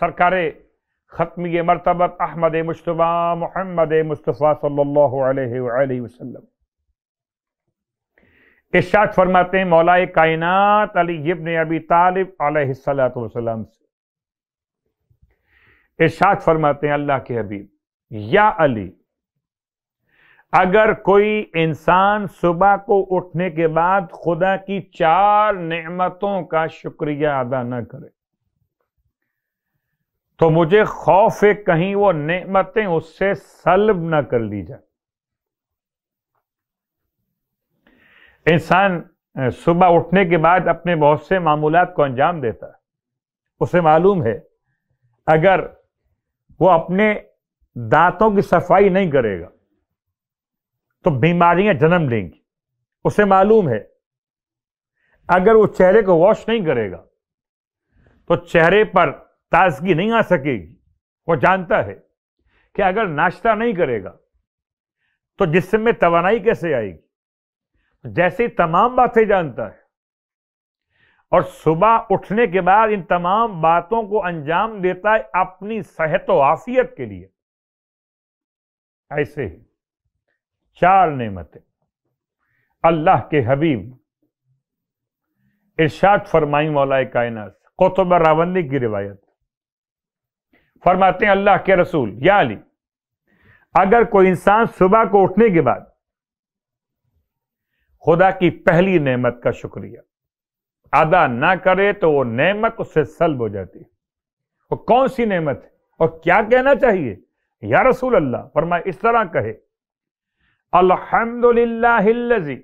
سرکار ختم مرتبت احمد مشتبہ محمد مصطفیٰ صلی اللہ علیہ وآلہ وسلم ارشاد فرماتے ہیں مولا کائنات علی ابن ابی طالب علیہ السلام سے ارشاد فرماتے ہیں اللہ کے حبیب یا علی اگر کوئی انسان صبح کو اٹھنے کے بعد خدا کی چار نعمتوں کا شکریہ ادا نہ کرے تو مجھے خوف ہے کہیں وہ نعمتیں اس سے سلب نہ کر لی جائے انسان صبح اٹھنے کے بعد اپنے بہت سے معمولات کو انجام دیتا ہے اسے معلوم ہے اگر وہ اپنے دانتوں کی صفائی نہیں کرے گا تو بیماریاں جنم لیں گی اسے معلوم ہے اگر وہ چہرے کو واش نہیں کرے گا تو چہرے پر تازگی نہیں آ سکے گی وہ جانتا ہے کہ اگر ناشتہ نہیں کرے گا تو جسم میں توانائی کیسے آئے گی جیسے تمام باتیں جانتا ہے اور صبح اٹھنے کے بعد ان تمام باتوں کو انجام دیتا ہے اپنی صحت و عافیت کے لیے ایسے ہی چار نعمتیں اللہ کے حبیب ارشاد فرمائی مولا کائنات قطب راوندی کی روایت فرماتے ہیں اللہ کے رسول یا علی اگر کوئی انسان صبح کو اٹھنے کے بعد خدا کی پہلی نعمت کا شکریہ ادا نہ کرے تو وہ نعمت اس سے سلب ہو جاتی ہے کون سی نعمت ہے اور کیا کہنا چاہیے یا رسول اللہ فرمائے اس طرح کہے الحمد للہ اللذی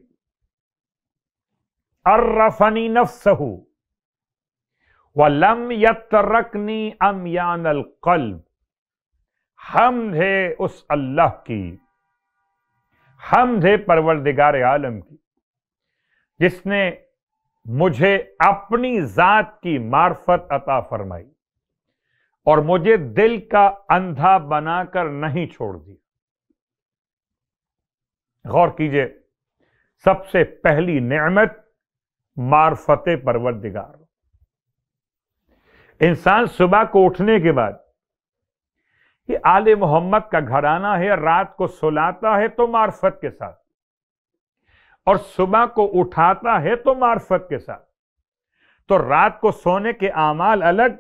ارفنی نفسہو ولم یترکنی امیان القلب حمد ہے اس اللہ کی حمد ہے پروردگار عالم کی جس نے مجھے اپنی ذات کی معرفت عطا فرمائی اور مجھے دل کا اندھا بنا کر نہیں چھوڑ دیا غور کیجئے سب سے پہلی نعمت معرفت پروردگار انسان صبح کو اٹھنے کے بعد یہ آل محمد کا گھرانہ ہے رات کو سلاتا ہے تو معرفت کے ساتھ اور صبح کو اٹھاتا ہے تو معرفت کے ساتھ تو رات کو سونے کے اعمال الگ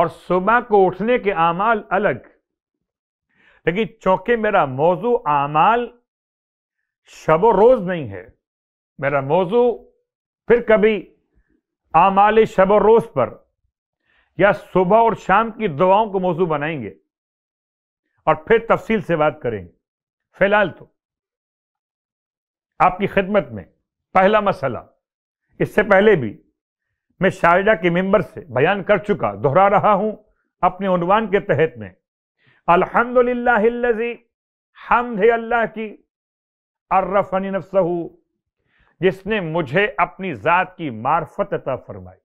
اور صبح کو اٹھنے کے اعمال الگ لیکن چونکہ میرا موضوع اعمال شب و روز نہیں ہے میرا موضوع پھر کبھی اعمال شب و روز پر یا صبح اور شام کی دعاؤں کو موضوع بنائیں گے اور پھر تفصیل سے بات کریں گے فی الحال تو آپ کی خدمت میں پہلا مسئلہ اس سے پہلے بھی میں شارجہ کے ممبر سے بیان کر چکا دہرا رہا ہوں اپنے عنوان کے تحت میں الحمد للہ حمد اللہ کی عرفنی نفسہو جس نے مجھے اپنی ذات کی معرفت عطا فرمائی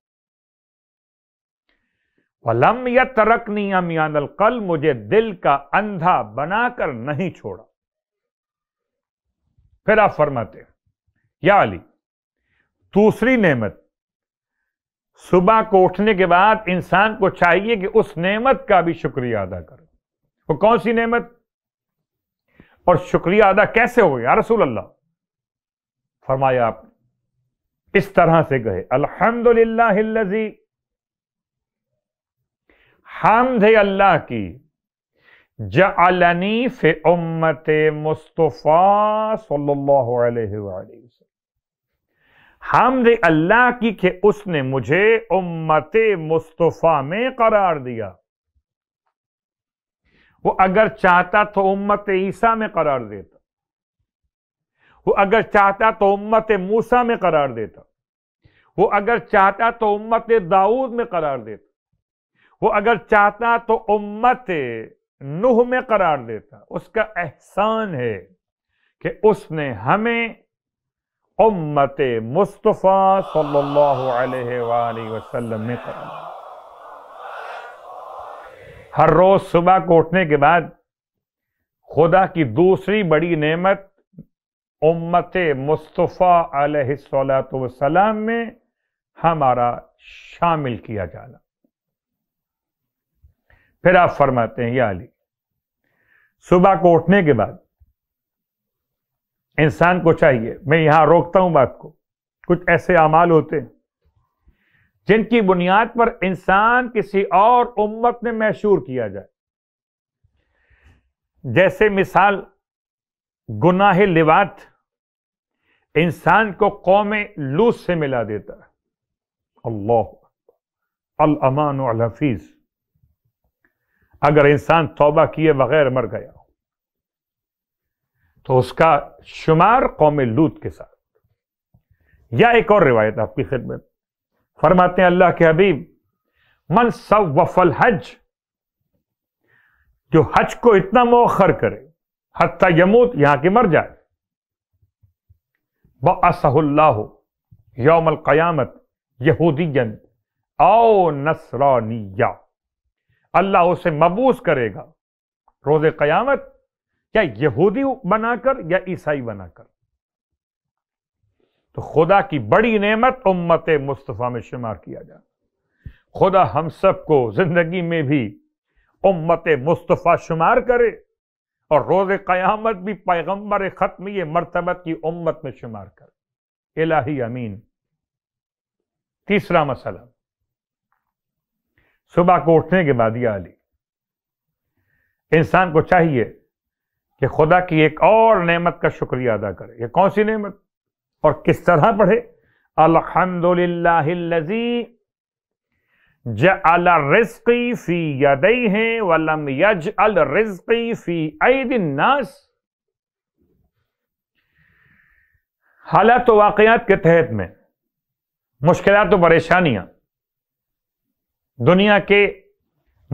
ترک نہیں عَمِيَانَ الْقَلْ مجھے دل کا اندھا بنا کر نہیں چھوڑا پھر آپ فرماتے ہیں یا علی دوسری نعمت صبح کو اٹھنے کے بعد انسان کو چاہیے کہ اس نعمت کا بھی شکریہ ادا کرو وہ کون سی نعمت اور شکریہ ادا کیسے ہو یا رسول اللہ فرمایا آپ اس طرح سے گئے الحمد للہ حمد اللہ کی جعلنی فی امت مصطفیٰ صلی اللہ علیہ وآلہ وسلم حمد اللہ کی کہ اس نے مجھے امت مصطفیٰ میں قرار دیا وہ اگر چاہتا تو امت عیسیٰ میں قرار دیتا وہ اگر چاہتا تو امت موسا میں قرار دیتا وہ اگر چاہتا تو امت داؤد میں قرار دیتا وہ اگر چاہتا تو امت نوح میں قرار دیتا اس کا احسان ہے کہ اس نے ہمیں امت مصطفیٰ صلی اللہ علیہ وآلہ وسلم میں قرار دیتا ہر روز صبح کو اٹھنے کے بعد خدا کی دوسری بڑی نعمت امت مصطفیٰ علیہ السلام میں ہمارا شامل کیا جانا پھر آپ فرماتے ہیں یا علی صبح کو اٹھنے کے بعد انسان کو چاہیے میں یہاں روکتا ہوں بات کو کچھ ایسے اعمال ہوتے ہیں جن کی بنیاد پر انسان کسی اور امت میں محشور کیا جائے جیسے مثال گناہ لوات انسان کو قوم لوس سے ملا دیتا ہے اللہ الامان الحفیظ اگر انسان توبہ کیے بغیر مر گیا ہو تو اس کا شمار قوم لوت کے ساتھ یا ایک اور روایت آپ کی خدمت فرماتے ہیں اللہ کے حبیب من صوف حج جو حج کو اتنا موخر کرے حتی یموت یہاں کی مر جائے بس اللہ یوم القیامت یہودی او نسرو اللہ اسے مبوس کرے گا روز قیامت یا یہودی بنا کر یا عیسائی بنا کر تو خدا کی بڑی نعمت امت مصطفیٰ میں شمار کیا جائے خدا ہم سب کو زندگی میں بھی امت مصطفیٰ شمار کرے اور روز قیامت بھی پیغمبر ختم مرتبت کی امت میں شمار کرے الہی امین تیسرا مسئلہ صبح کو اٹھنے کے بعد یہ علی انسان کو چاہیے کہ خدا کی ایک اور نعمت کا شکریہ ادا کرے یہ کون سی نعمت اور کس طرح پڑھے الحمد اللذی جعل رزقی فی یدئی ہیں ولم یجعل رزقی فی عید الناس حالات و واقعات کے تحت میں مشکلات و پریشانیاں دنیا کے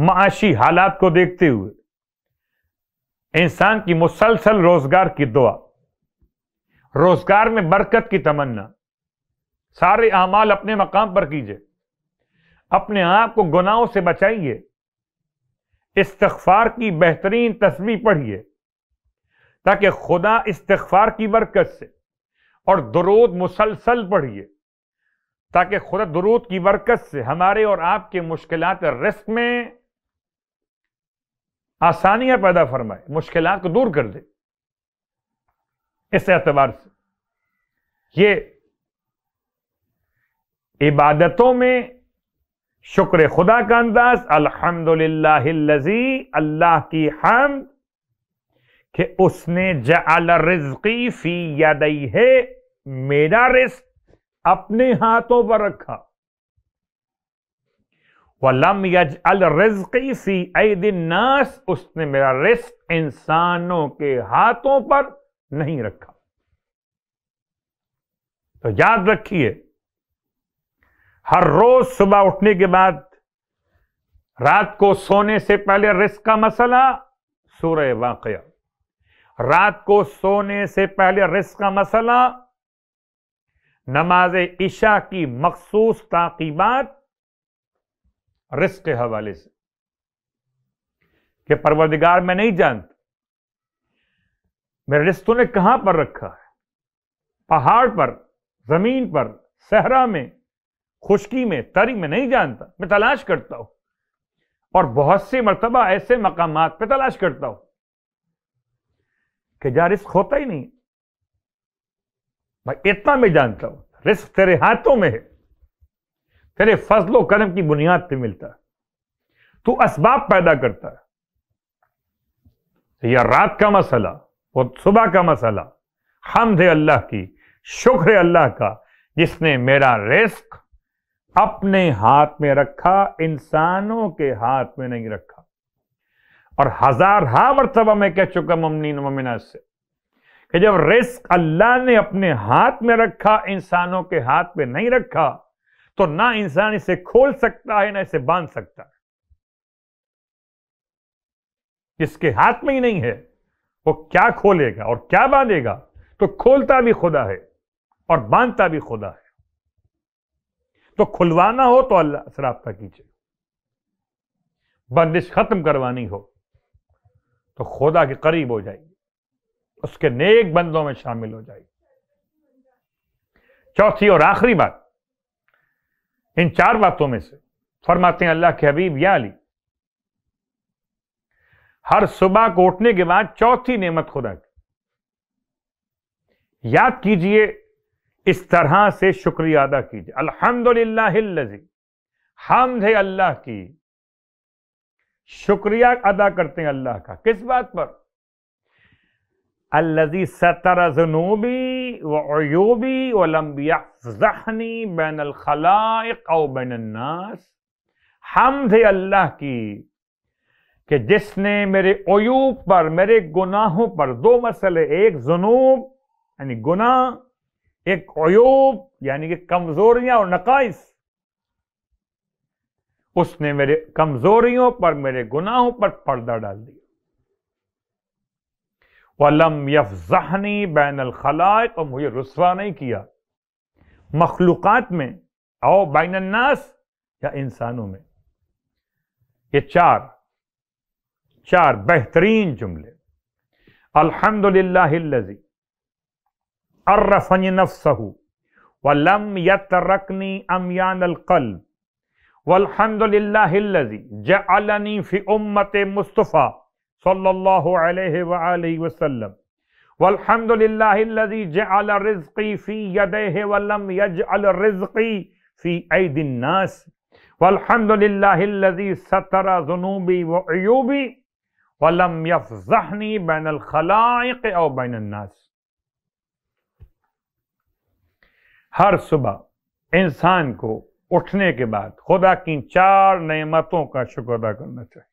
معاشی حالات کو دیکھتے ہوئے انسان کی مسلسل روزگار کی دعا روزگار میں برکت کی تمنا سارے اعمال اپنے مقام پر کیجیے اپنے آپ کو گناہوں سے بچائیے استغفار کی بہترین تصویر پڑھیے تاکہ خدا استغفار کی برکت سے اور درود مسلسل پڑھیے تاکہ خدا درود کی برکت سے ہمارے اور آپ کے مشکلات رسک میں آسانیاں پیدا فرمائے مشکلات کو دور کر دے اس اعتبار سے یہ عبادتوں میں شکر خدا کا انداز الحمد للہ اللہ کی حمد کہ اس نے جعل رزقی فی یدئی ہے میرا رزق اپنے ہاتھوں پر رکھا وَلَمْ يَجْعَلْ رِزْقِ فِي عَيْدِ النَّاسِ اس نے میرا رزق انسانوں کے ہاتھوں پر نہیں رکھا تو یاد رکھیے ہر روز صبح اٹھنے کے بعد رات کو سونے سے پہلے رزق کا مسئلہ سورہ واقعہ رات کو سونے سے پہلے رزق کا مسئلہ نماز عشاء کی مخصوص تعقیبات رزق کے حوالے سے کہ پروردگار میں نہیں جانتا میرے رشتوں نے کہاں پر رکھا ہے پہاڑ پر زمین پر صحرا میں خشکی میں تری میں نہیں جانتا میں تلاش کرتا ہوں اور بہت سے مرتبہ ایسے مقامات پہ تلاش کرتا ہوں کہ جا رسک ہوتا ہی نہیں میں اتنا میں جانتا ہوں رسک تیرے ہاتھوں میں ہے تیرے فضل و کرم کی بنیاد پہ ملتا ہے تو اسباب پیدا کرتا ہے یا رات کا مسئلہ وہ صبح کا مسئلہ حمد ہے اللہ کی شکر ہے اللہ کا جس نے میرا رزق اپنے ہاتھ میں رکھا انسانوں کے ہاتھ میں نہیں رکھا اور ہزار ہاں مرتبہ میں کہہ چکا ممنین ممنا سے کہ جب رزق اللہ نے اپنے ہاتھ میں رکھا انسانوں کے ہاتھ میں نہیں رکھا تو نہ انسان اسے کھول سکتا ہے نہ اسے باندھ سکتا ہے جس کے ہاتھ میں ہی نہیں ہے وہ کیا کھولے گا اور کیا باندھے گا تو کھولتا بھی خدا ہے اور باندھتا بھی خدا ہے تو کھلوانا ہو تو اللہ سے رابطہ کیجیے بندش ختم کروانی ہو تو خدا کے قریب ہو جائے اس کے نیک بندوں میں شامل ہو جائے چوتھی اور آخری بات ان چار باتوں میں سے فرماتے ہیں اللہ کے حبیب یا علی ہر صبح کو اٹھنے کے بعد چوتھی نعمت خدا کی یاد کیجئے اس طرح سے شکریہ ادا کیجیے الحمد للہ ہے اللہ کی شکریہ ادا کرتے ہیں اللہ کا کس بات پر الزی زنوبی و عیوبی و لمبیا ذہنی بین الخلائق او بین الناس حمد اللہ کی کہ جس نے میرے عیوب پر میرے گناہوں پر دو مسئلے ایک جنوب یعنی گناہ ایک عیوب یعنی کہ کمزوریاں اور نقائص اس نے میرے کمزوریوں پر میرے گناہوں پر پردہ ڈال دیا وَلَمْ يَفْزَحْنِي بین الخلائق اور مجھے رسوا نہیں کیا مخلوقات میں او بین الناس یا انسانوں میں یہ چار चार बेहतरीन जुमले अल्हम्दुलिल्लाहिल्लज़ी अर्रफनी नफसहू वलम यतरकनी अमयान अलकल्ब वल्हम्दुलिल्लाहिल्लज़ी जअलनी फी उम्मत मुस्तफ़ा सल्लल्लाहु अलैहि व आलिहि वसल्लम वल्हम्दुलिल्लाहिल्लज़ी जअल रिज़्क़ी फी यदैहि वलम यजअल रिज़्क़ी फी ऐदिन्नास वल्हम्दुलिल्लाहिल्लज़ी सतर ज़ुनूबी व अयूबी فلم يفضحني بين الخلائق أو بين الناس हर सुबह इंसान को उठने के बाद खुदा की चार नेमतों का शुक्र अदा करना चाहिए